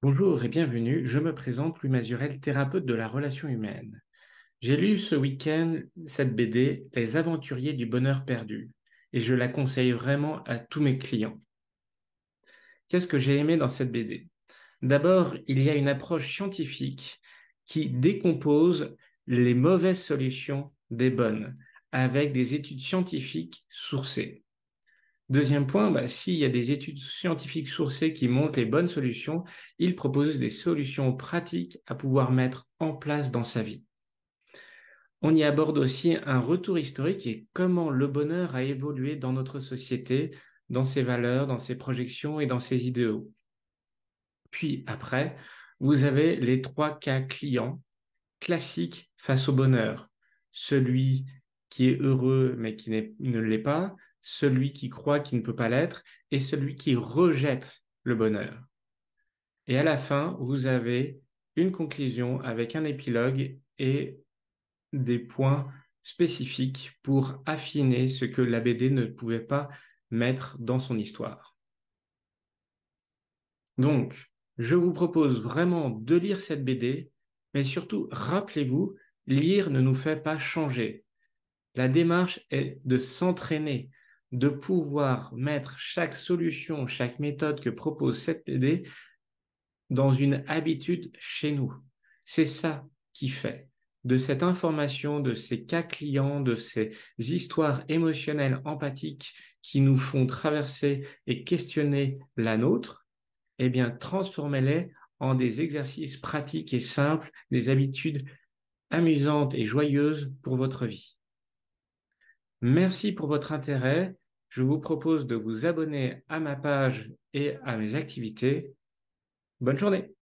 Bonjour et bienvenue, je me présente Louis Mazurel, thérapeute de la relation humaine. J'ai lu ce week-end cette BD Les aventuriers du bonheur perdu et je la conseille vraiment à tous mes clients. Qu'est-ce que j'ai aimé dans cette BD D'abord, il y a une approche scientifique qui décompose les mauvaises solutions des bonnes avec des études scientifiques sourcées. Deuxième point, bah, s'il y a des études scientifiques sourcées qui montrent les bonnes solutions, il propose des solutions pratiques à pouvoir mettre en place dans sa vie. On y aborde aussi un retour historique et comment le bonheur a évolué dans notre société, dans ses valeurs, dans ses projections et dans ses idéaux. Puis après, vous avez les trois cas clients classiques face au bonheur. Celui qui est heureux mais qui ne l'est pas, celui qui croit qu'il ne peut pas l'être et celui qui rejette le bonheur. Et à la fin, vous avez une conclusion avec un épilogue et des points spécifiques pour affiner ce que la BD ne pouvait pas mettre dans son histoire. Donc, je vous propose vraiment de lire cette BD, mais surtout, rappelez-vous, lire ne nous fait pas changer. La démarche est de s'entraîner, de pouvoir mettre chaque solution, chaque méthode que propose cette PD dans une habitude chez nous. C'est ça qui fait de cette information, de ces cas clients, de ces histoires émotionnelles empathiques qui nous font traverser et questionner la nôtre, eh bien, transformez-les en des exercices pratiques et simples, des habitudes amusantes et joyeuses pour votre vie. Merci pour votre intérêt. Je vous propose de vous abonner à ma page et à mes activités. Bonne journée